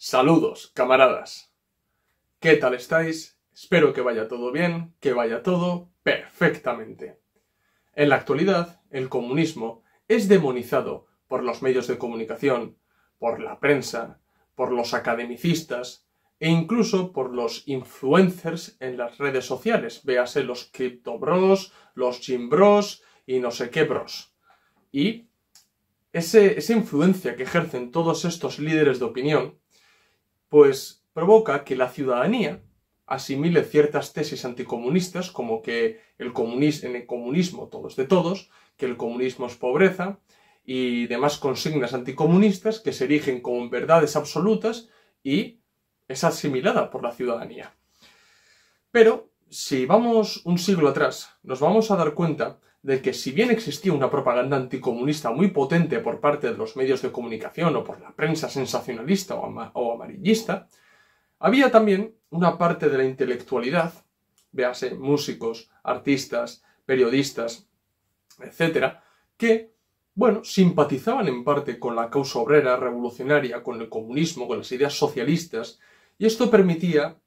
Saludos, camaradas. ¿Qué tal estáis? Espero que vaya todo bien, que vaya todo perfectamente. En la actualidad, el comunismo es demonizado por los medios de comunicación, por la prensa, por los academicistas e incluso por los influencers en las redes sociales, véase los criptobros, los chimbros y no sé qué bros. Y esa influencia que ejercen todos estos líderes de opinión pues provoca que la ciudadanía asimile ciertas tesis anticomunistas, como que el en el comunismo todos de todos, que el comunismo es pobreza, y demás consignas anticomunistas que se erigen como verdades absolutas y es asimilada por la ciudadanía. Pero si vamos un siglo atrás, nos vamos a dar cuenta de que si bien existía una propaganda anticomunista muy potente por parte de los medios de comunicación o por la prensa sensacionalista o, amarillista, había también una parte de la intelectualidad, véase músicos, artistas, periodistas, etcétera, que, bueno, simpatizaban en parte con la causa obrera, revolucionaria, con el comunismo, con las ideas socialistas, y esto permitía,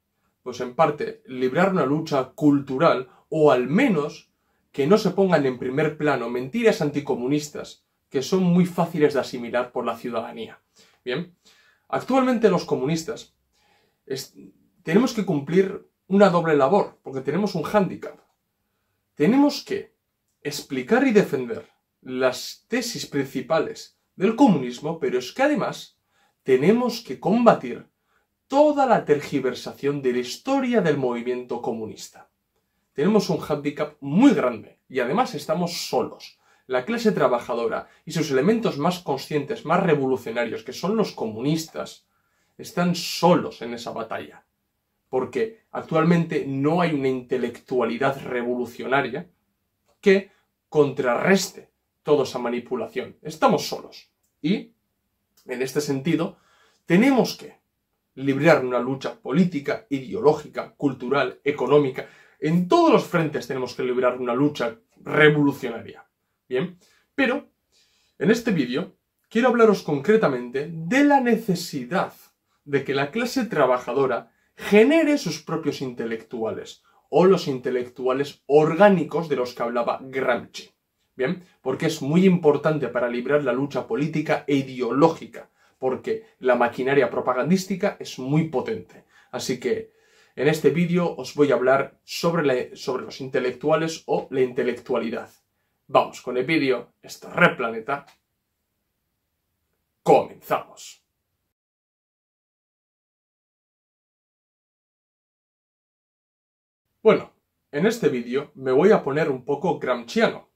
pues en parte, librar una lucha cultural o al menos que no se pongan en primer plano mentiras anticomunistas que son muy fáciles de asimilar por la ciudadanía. Bien, actualmente los comunistas tenemos que cumplir una doble labor, porque tenemos un hándicap. Tenemos que explicar y defender las tesis principales del comunismo, pero es que además tenemos que combatir toda la tergiversación de la historia del movimiento comunista. Tenemos un hándicap muy grande y además estamos solos. La clase trabajadora y sus elementos más conscientes, más revolucionarios, que son los comunistas, están solos en esa batalla. Porque actualmente no hay una intelectualidad revolucionaria que contrarreste toda esa manipulación. Estamos solos. Y, en este sentido, tenemos que librar una lucha política, ideológica, cultural, económica, en todos los frentes tenemos que librar una lucha revolucionaria. Bien, pero en este vídeo quiero hablaros concretamente de la necesidad de que la clase trabajadora genere sus propios intelectuales o los intelectuales orgánicos de los que hablaba Gramsci. Bien, porque es muy importante para librar la lucha política e ideológica, porque la maquinaria propagandística es muy potente. Así que en este vídeo os voy a hablar sobre, sobre los intelectuales o la intelectualidad. Vamos con el vídeo, esto es Planeta. Comenzamos. Bueno, en este vídeo me voy a poner un poco gramsciano,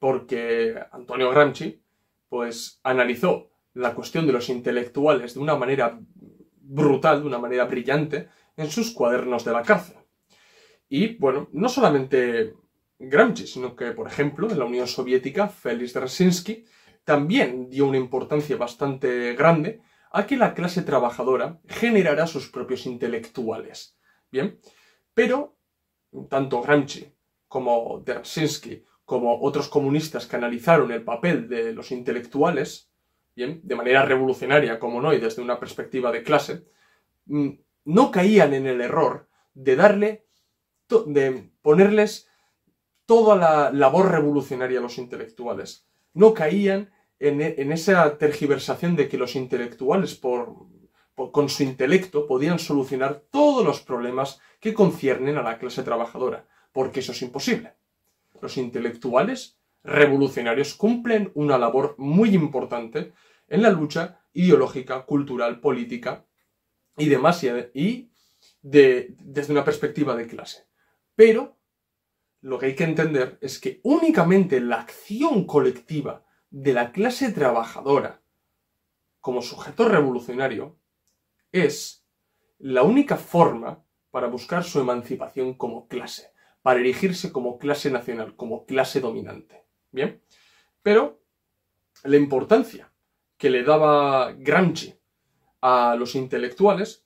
porque Antonio Gramsci pues analizó la cuestión de los intelectuales de una manera brutal, de una manera brillante, en sus cuadernos de la caza. Y bueno, no solamente Gramsci, sino que, por ejemplo, en la Unión Soviética, Félix Dzerzhinsky también dio una importancia bastante grande a que la clase trabajadora generara sus propios intelectuales. Bien, pero tanto Gramsci como Dersinsky, como otros comunistas que analizaron el papel de los intelectuales, bien, de manera revolucionaria, como no, y desde una perspectiva de clase, mm, no caían en el error de darle, de ponerles toda la labor revolucionaria a los intelectuales. No caían en, esa tergiversación de que los intelectuales, con su intelecto, podían solucionar todos los problemas que conciernen a la clase trabajadora, porque eso es imposible. Los intelectuales revolucionarios cumplen una labor muy importante en la lucha ideológica, cultural, política y demás, y desde una perspectiva de clase. Pero lo que hay que entender es que únicamente la acción colectiva de la clase trabajadora como sujeto revolucionario es la única forma para buscar su emancipación como clase, para erigirse como clase nacional, como clase dominante. Bien, pero la importancia que le daba Gramsci a los intelectuales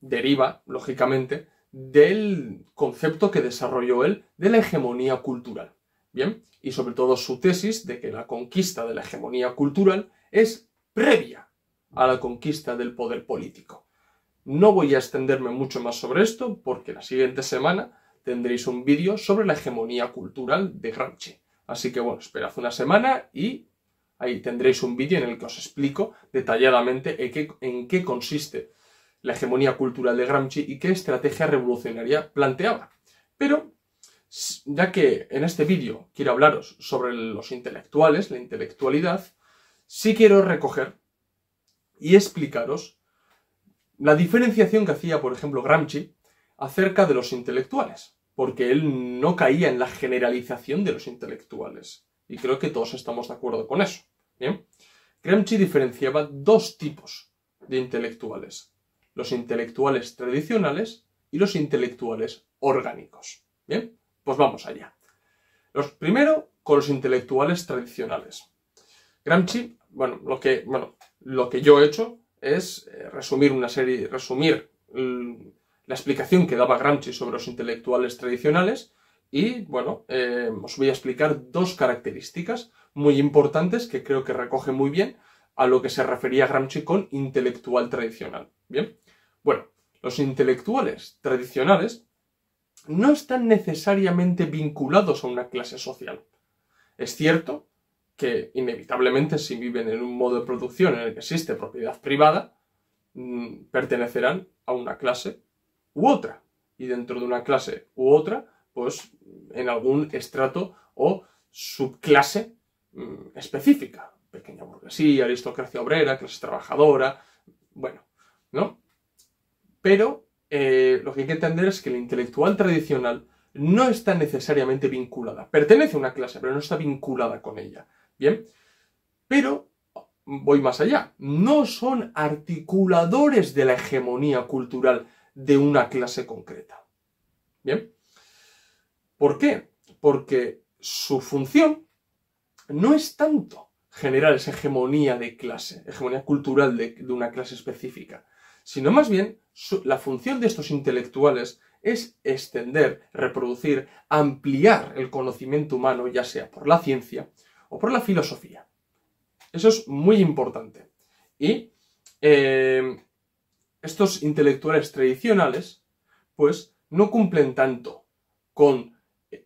deriva, lógicamente, del concepto que desarrolló él de la hegemonía cultural. Bien, y sobre todo su tesis de que la conquista de la hegemonía cultural es previa a la conquista del poder político. No voy a extenderme mucho más sobre esto porque la siguiente semana tendréis un vídeo sobre la hegemonía cultural de Gramsci. Así que bueno, esperad una semana y Ahí tendréis un vídeo en el que os explico detalladamente en qué, consiste la hegemonía cultural de Gramsci y qué estrategia revolucionaria planteaba. Pero, ya que en este vídeo quiero hablaros sobre los intelectuales, la intelectualidad, sí quiero recoger y explicaros la diferenciación que hacía, por ejemplo, Gramsci acerca de los intelectuales, porque él no caía en la generalización de los intelectuales. Y creo que todos estamos de acuerdo con eso. ¿bien? Gramsci diferenciaba dos tipos de intelectuales. Los intelectuales tradicionales y los intelectuales orgánicos. Bien, pues vamos allá. Los primero con los intelectuales tradicionales. Gramsci, bueno, lo que, bueno, lo que yo he hecho es eh, resumir una serie, resumir mm, la explicación que daba Gramsci sobre los intelectuales tradicionales y bueno, eh, os voy a explicar dos características muy importantes que creo que recoge muy bien a lo que se refería Gramsci con intelectual tradicional. Bien, bueno, los intelectuales tradicionales no están necesariamente vinculados a una clase social. Es cierto que inevitablemente si viven en un modo de producción en el que existe propiedad privada, mm, pertenecerán a una clase u otra. Y dentro de una clase u otra pues, en algún estrato o subclase mm, específica. Pequeña burguesía, aristocracia obrera, clase trabajadora, bueno, ¿no? Pero eh, lo que hay que entender es que el intelectual tradicional no está necesariamente vinculada. Pertenece a una clase, pero no está vinculada con ella. Bien, pero voy más allá. No son articuladores de la hegemonía cultural de una clase concreta. Bien, ¿Por qué? Porque su función no es tanto generar esa hegemonía de clase, hegemonía cultural de, una clase específica, sino más bien la función de estos intelectuales es extender, reproducir, ampliar el conocimiento humano, ya sea por la ciencia o por la filosofía. Eso es muy importante. Y eh, estos intelectuales tradicionales, pues, no cumplen tanto con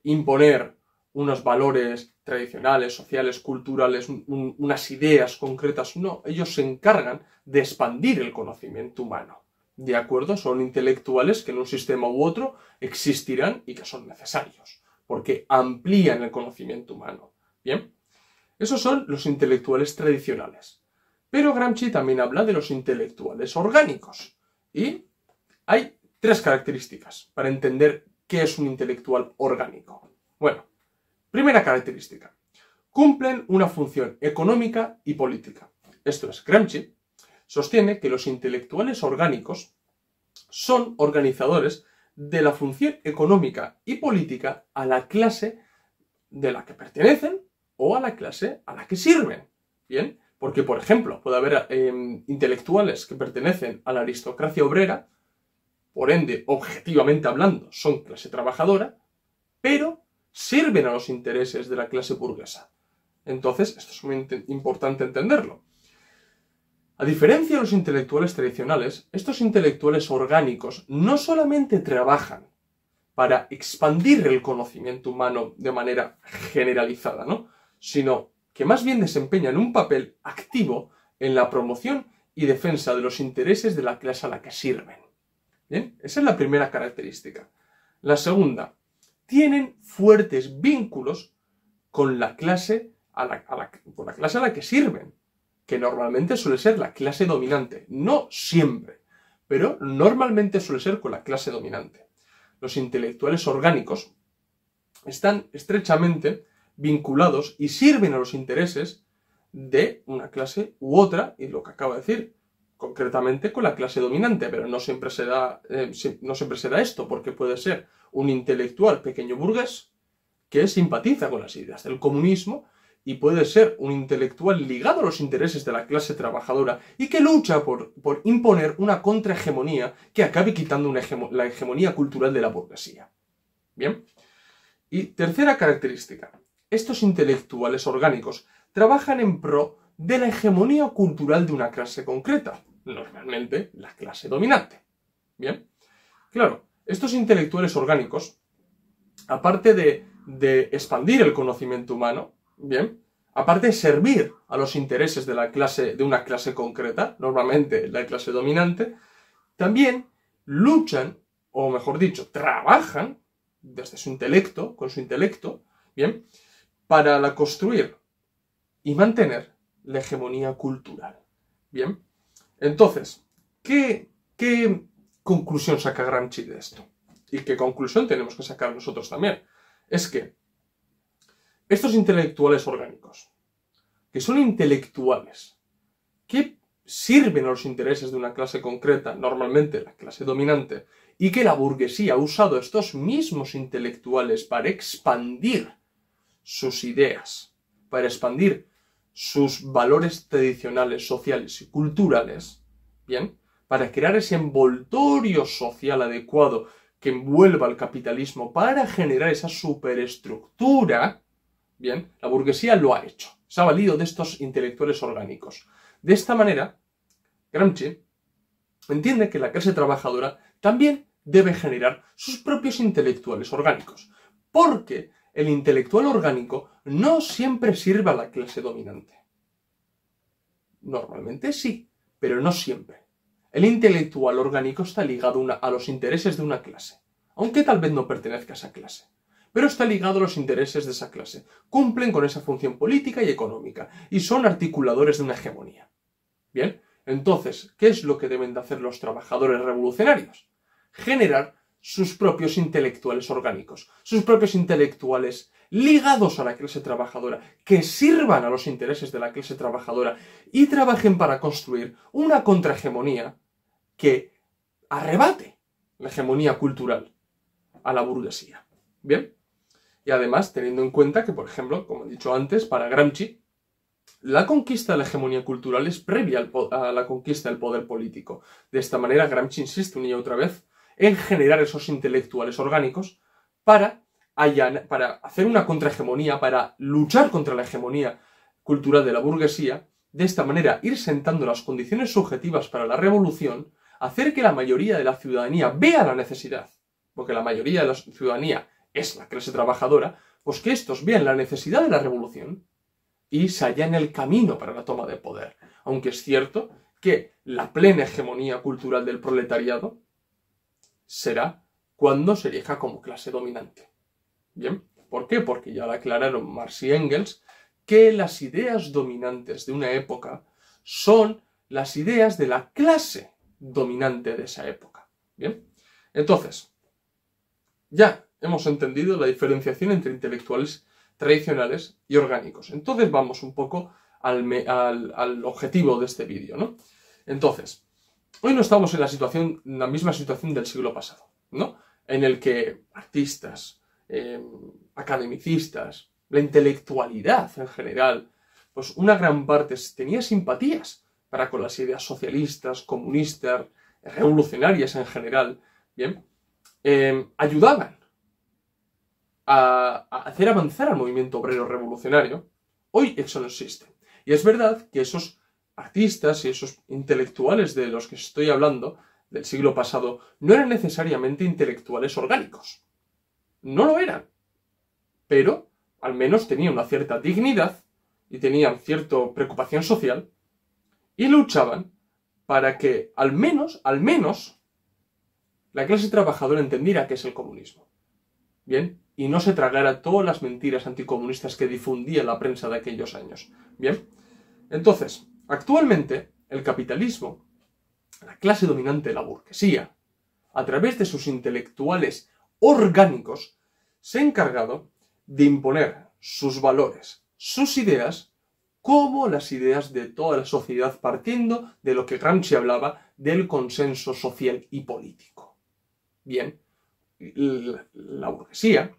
imponer unos valores tradicionales, sociales, culturales, unas ideas concretas. No, ellos se encargan de expandir el conocimiento humano. ¿De acuerdo? Son intelectuales que en un sistema u otro existirán y que son necesarios, porque amplían el conocimiento humano. Bien, esos son los intelectuales tradicionales. Pero Gramsci también habla de los intelectuales orgánicos. Y hay tres características para entender qué es un intelectual orgánico. Bueno, primera característica. Cumplen una función económica y política. Esto es, Gramsci sostiene que los intelectuales orgánicos son organizadores de la función económica y política a la clase de la que pertenecen o a la clase a la que sirven. Bien, porque por ejemplo puede haber eh, intelectuales que pertenecen a la aristocracia obrera por ende, objetivamente hablando, son clase trabajadora, pero sirven a los intereses de la clase burguesa. Entonces, esto es muy importante entenderlo. A diferencia de los intelectuales tradicionales, estos intelectuales orgánicos no solamente trabajan para expandir el conocimiento humano de manera generalizada, sino que más bien desempeñan un papel activo en la promoción y defensa de los intereses de la clase a la que sirven. ¿Eh? esa es la primera característica. La segunda, tienen fuertes vínculos con la clase a la, con la clase a la que sirven, que normalmente suele ser la clase dominante. No siempre, pero normalmente suele ser con la clase dominante. Los intelectuales orgánicos están estrechamente vinculados y sirven a los intereses de una clase u otra, y lo que acabo de decir, concretamente con la clase dominante, pero no siempre se eh, no siempre esto, porque puede ser un intelectual pequeño burgués que simpatiza con las ideas del comunismo y puede ser un intelectual ligado a los intereses de la clase trabajadora y que lucha por, imponer una contrahegemonía que acabe quitando la hegemonía cultural de la burguesía. Bien. Y tercera característica. Estos intelectuales orgánicos trabajan en pro de la hegemonía cultural de una clase concreta normalmente la clase dominante. Bien, claro, estos intelectuales orgánicos, aparte de, expandir el conocimiento humano, bien, aparte de servir a los intereses de, la clase, de una clase concreta, normalmente la clase dominante, también luchan, o mejor dicho, trabajan desde su intelecto, con su intelecto, bien, para la construir y mantener la hegemonía cultural. Bien, entonces, ¿qué, conclusión saca Gramsci de esto? ¿Y qué conclusión tenemos que sacar nosotros también? Es que estos intelectuales orgánicos, que son intelectuales, que sirven a los intereses de una clase concreta, normalmente la clase dominante, y que la burguesía ha usado estos mismos intelectuales para expandir sus ideas, para expandir sus valores tradicionales, sociales y culturales, ¿bien? Para crear ese envoltorio social adecuado que envuelva al capitalismo para generar esa superestructura, ¿bien? La burguesía lo ha hecho, se ha valido de estos intelectuales orgánicos. De esta manera, Gramsci entiende que la clase trabajadora también debe generar sus propios intelectuales orgánicos, porque el intelectual orgánico no siempre sirve a la clase dominante. Normalmente sí, pero no siempre. El intelectual orgánico está ligado a los intereses de una clase, aunque tal vez no pertenezca a esa clase. Pero está ligado a los intereses de esa clase, cumplen con esa función política y económica, y son articuladores de una hegemonía. Bien, entonces, ¿qué es lo que deben de hacer los trabajadores revolucionarios? Generar sus propios intelectuales orgánicos, sus propios intelectuales ligados a la clase trabajadora, que sirvan a los intereses de la clase trabajadora y trabajen para construir una contrahegemonía que arrebate la hegemonía cultural a la burguesía. ¿Bien? Y además, teniendo en cuenta que, por ejemplo, como he dicho antes, para Gramsci, la conquista de la hegemonía cultural es previa a la conquista del poder político. De esta manera, Gramsci insiste una y otra vez en generar esos intelectuales orgánicos para, para hacer una contrahegemonía, para luchar contra la hegemonía cultural de la burguesía, de esta manera ir sentando las condiciones subjetivas para la revolución, hacer que la mayoría de la ciudadanía vea la necesidad, porque la mayoría de la ciudadanía es la clase trabajadora, pues que estos vean la necesidad de la revolución y se hallan el camino para la toma de poder. Aunque es cierto que la plena hegemonía cultural del proletariado será cuando se elija como clase dominante. ¿Bien? ¿Por qué? Porque ya la aclararon Marx y Engels que las ideas dominantes de una época son las ideas de la clase dominante de esa época. ¿Bien? Entonces, ya hemos entendido la diferenciación entre intelectuales tradicionales y orgánicos. Entonces vamos un poco al, al objetivo de este vídeo, ¿no? Entonces, hoy no estamos en la situación, la misma situación del siglo pasado, ¿no? En el que artistas, em, academicistas, la intelectualidad en general, pues una gran parte tenía simpatías para con las ideas socialistas, comunistas, revolucionarias en general, ¿bien? Em, ayudaban a, a, hacer avanzar al movimiento obrero revolucionario. Hoy eso no existe. Y es verdad que esos artistas y esos intelectuales de los que estoy hablando del siglo pasado no eran necesariamente intelectuales orgánicos. No lo eran. Pero al menos tenían una cierta dignidad y tenían cierta preocupación social y luchaban para que al menos, al menos, la clase trabajadora entendiera qué es el comunismo. Bien, y no se tragara todas las mentiras anticomunistas que difundía la prensa de aquellos años. Bien, entonces, Actualmente, el capitalismo, la clase dominante de la burguesía, a través de sus intelectuales orgánicos, se ha encargado de imponer sus valores, sus ideas, como las ideas de toda la sociedad, partiendo de lo que Gramsci hablaba del consenso social y político. Bien, la burguesía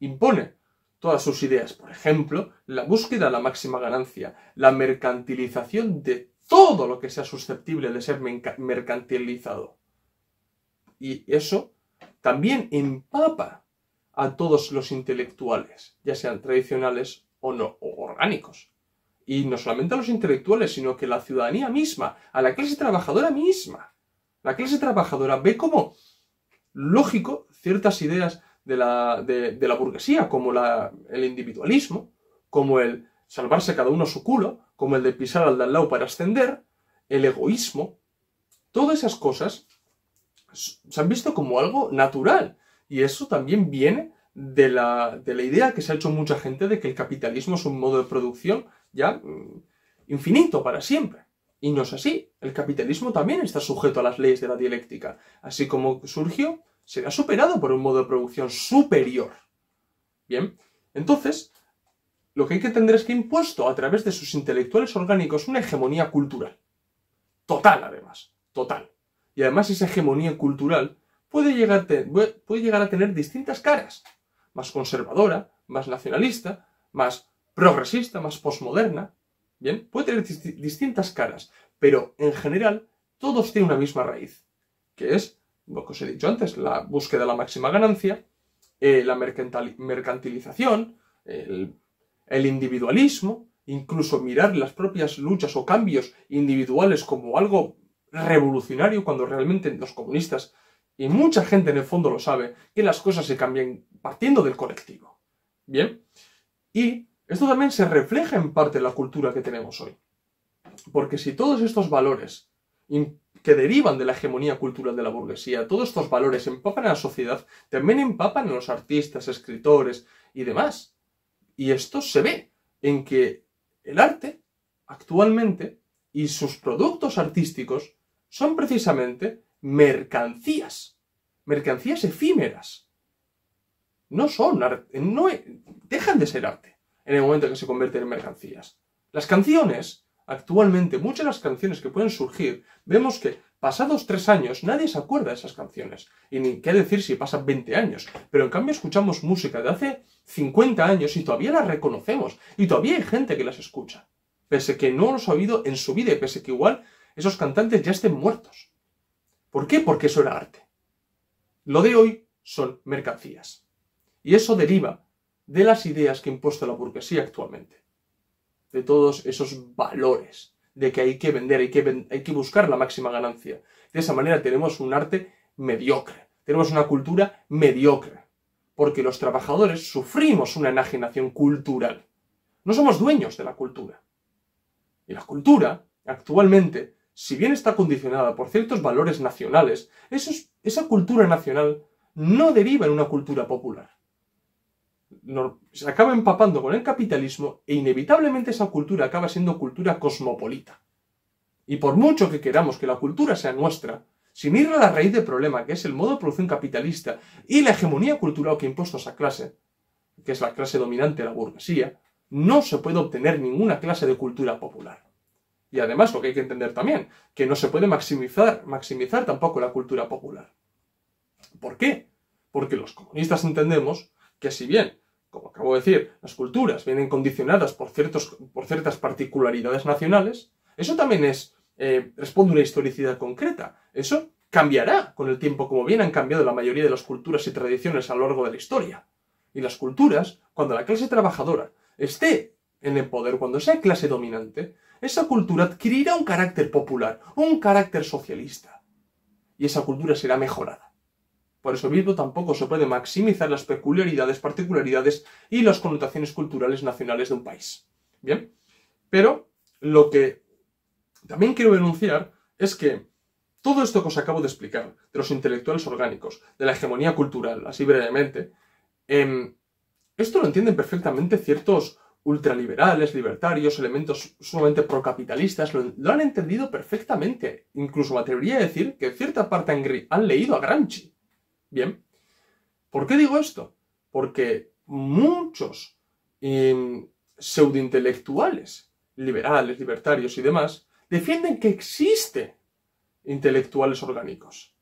impone todas sus ideas. Por ejemplo, la búsqueda de la máxima ganancia, la mercantilización de todo lo que sea susceptible de ser mercantilizado. Y eso también empapa a todos los intelectuales, ya sean tradicionales o no, o orgánicos. Y no solamente a los intelectuales, sino que la ciudadanía misma, a la clase trabajadora misma. La clase trabajadora ve como lógico ciertas ideas de la, burguesía, como el individualismo, como el salvarse cada uno su culo, como el de pisar al de al lado para ascender, el egoísmo, todas esas cosas se han visto como algo natural. Y eso también viene de la, de la idea que se ha hecho mucha gente de que el capitalismo es un modo de producción ya mm, infinito para siempre. Y no es así. El capitalismo también está sujeto a las leyes de la dialéctica. Así como surgió, será superado por un modo de producción superior. Bien, entonces, lo que hay que entender es que impuesto a través de sus intelectuales orgánicos una hegemonía cultural. Total, además, total. Y además esa hegemonía cultural puede llegar, a tener distintas caras. Más conservadora, más nacionalista, más progresista, más posmoderna. Bien, puede tener distintas caras, pero en general todos tienen una misma raíz, que es lo que os he dicho antes, la búsqueda de la máxima ganancia, eh, la mercantilización, el, individualismo, incluso mirar las propias luchas o cambios individuales como algo revolucionario cuando realmente los comunistas y mucha gente en el fondo lo sabe, que las cosas se cambian partiendo del colectivo. Bien, y esto también se refleja en parte en la cultura que tenemos hoy. Porque si todos estos valores que derivan de la hegemonía cultural de la burguesía. Todos estos valores empapan a la sociedad, también empapan a los artistas, escritores y demás. Y esto se ve en que el arte actualmente y sus productos artísticos son precisamente mercancías, mercancías efímeras. No son no e-, dejan de ser arte en el momento en que se convierten en mercancías. Las canciones actualmente muchas de las canciones que pueden surgir, vemos que pasados tres años nadie se acuerda de esas canciones. Y ni qué decir si pasan 20 años. Pero en cambio escuchamos música de hace 50 años y todavía las reconocemos. Y todavía hay gente que las escucha. Pese que no los ha habido en su vida y pese que igual esos cantantes ya estén muertos. ¿Por qué? Porque eso era arte. Lo de hoy son mercancías. Y eso deriva de las ideas que impuesto la burguesía actualmente de todos esos valores, de que hay que vender, hay que, hay que buscar la máxima ganancia. De esa manera tenemos un arte mediocre, tenemos una cultura mediocre, porque los trabajadores sufrimos una enajenación cultural. No somos dueños de la cultura. Y la cultura, actualmente, si bien está condicionada por ciertos valores nacionales, esa cultura nacional no deriva en una cultura popular se acaba empapando con el capitalismo e inevitablemente esa cultura acaba siendo cultura cosmopolita. Y por mucho que queramos que la cultura sea nuestra, sin ir a la raíz del problema, que es el modo de producción capitalista y la hegemonía cultural que ha impuesto esa clase, que es la clase dominante, la burguesía, no se puede obtener ninguna clase de cultura popular. Y además lo que hay que entender también, que no se puede maximizar, maximizar tampoco la cultura popular. ¿Por qué? Porque los comunistas entendemos que si bien como acabo de decir, las culturas vienen condicionadas por, ciertas particularidades nacionales, eso también es, eh, responde a una historicidad concreta. Eso cambiará con el tiempo, como bien han cambiado la mayoría de las culturas y tradiciones a lo largo de la historia. Y las culturas, cuando la clase trabajadora esté en el poder, cuando sea clase dominante, esa cultura adquirirá un carácter popular, un carácter socialista. Y esa cultura será mejorada. Por eso mismo tampoco se puede maximizar las peculiaridades, particularidades y las connotaciones culturales nacionales de un país. Bien, pero lo que también quiero denunciar es que todo esto que os acabo de explicar, de los intelectuales orgánicos, de la hegemonía cultural, así brevemente, em, esto lo entienden perfectamente ciertos ultraliberales, libertarios, elementos sumamente procapitalistas, lo, han entendido perfectamente. Incluso me atrevería a decir que cierta parte han leído a Gramsci. Bien. ¿Por qué digo esto? Porque muchos em, pseudointelectuales, liberales, libertarios y demás, defienden que existe intelectuales orgánicos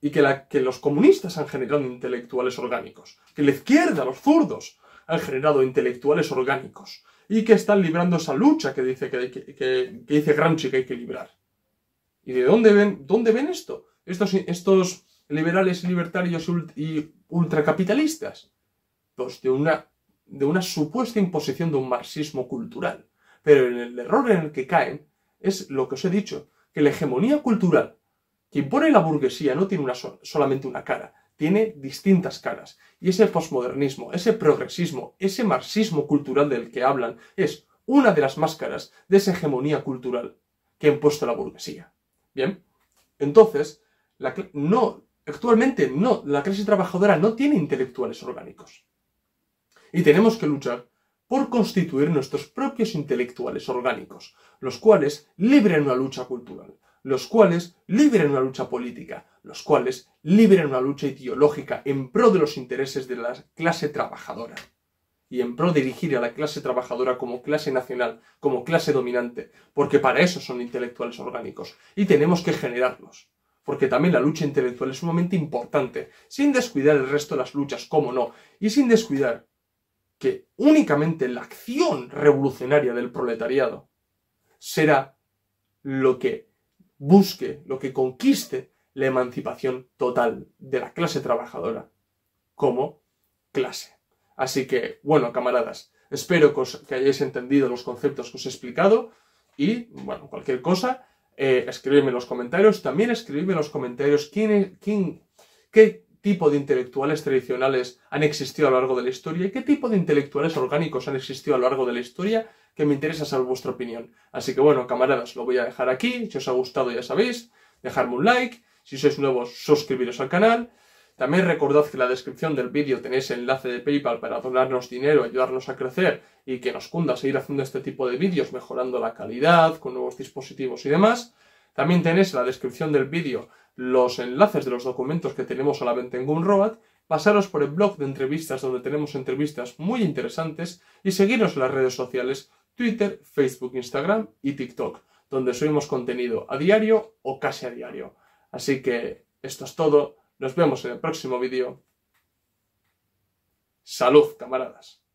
y que, los comunistas han generado intelectuales orgánicos, que la izquierda, los zurdos, han generado intelectuales orgánicos y que están librando esa lucha que dice, que, dice Gramsci que hay que librar. ¿Y de dónde ven, dónde ven esto? Estos, estos liberales, libertarios y ultracapitalistas, pues de una, de una supuesta imposición de un marxismo cultural. Pero el error en el que caen es lo que os he dicho, que la hegemonía cultural que impone la burguesía no tiene una solamente una cara, tiene distintas caras. Y ese posmodernismo, ese progresismo, ese marxismo cultural del que hablan es una de las máscaras de esa hegemonía cultural que ha impuesto la burguesía. Bien, entonces, la no Actualmente no, la clase trabajadora no tiene intelectuales orgánicos. Y tenemos que luchar por constituir nuestros propios intelectuales orgánicos, los cuales libren una lucha cultural, los cuales libren una lucha política, los cuales libren una lucha ideológica en pro de los intereses de la clase trabajadora y en pro de dirigir a la clase trabajadora como clase nacional, como clase dominante, porque para eso son intelectuales orgánicos y tenemos que generarlos porque también la lucha intelectual es sumamente importante, sin descuidar el resto de las luchas, cómo no, y sin descuidar que únicamente la acción revolucionaria del proletariado será lo que busque, lo que conquiste la emancipación total de la clase trabajadora como clase. Así que, bueno, camaradas, espero que, que hayáis entendido los conceptos que os he explicado y, bueno, cualquier cosa, eh, escribirme en los comentarios. También escribirme en los comentarios quién, quién, qué tipo de intelectuales tradicionales han existido a lo largo de la historia y qué tipo de intelectuales orgánicos han existido a lo largo de la historia que me interesa saber vuestra opinión. Así que bueno, camaradas, lo voy a dejar aquí. Si os ha gustado, ya sabéis, dejarme un like. Si sois nuevos, suscribiros al canal. También recordad que en la descripción del vídeo tenéis el enlace de PayPal para donarnos dinero, ayudarnos a crecer y que nos cunda seguir haciendo este tipo de vídeos, mejorando la calidad, con nuevos dispositivos y demás. También tenéis en la descripción del vídeo los enlaces de los documentos que tenemos a la venta en Pasaros por el blog de entrevistas donde tenemos entrevistas muy interesantes y seguiros en las redes sociales Twitter, Facebook, Instagram y TikTok, donde subimos contenido a diario o casi a diario. Así que esto es todo. Nos vemos en el próximo vídeo. Salud, camaradas.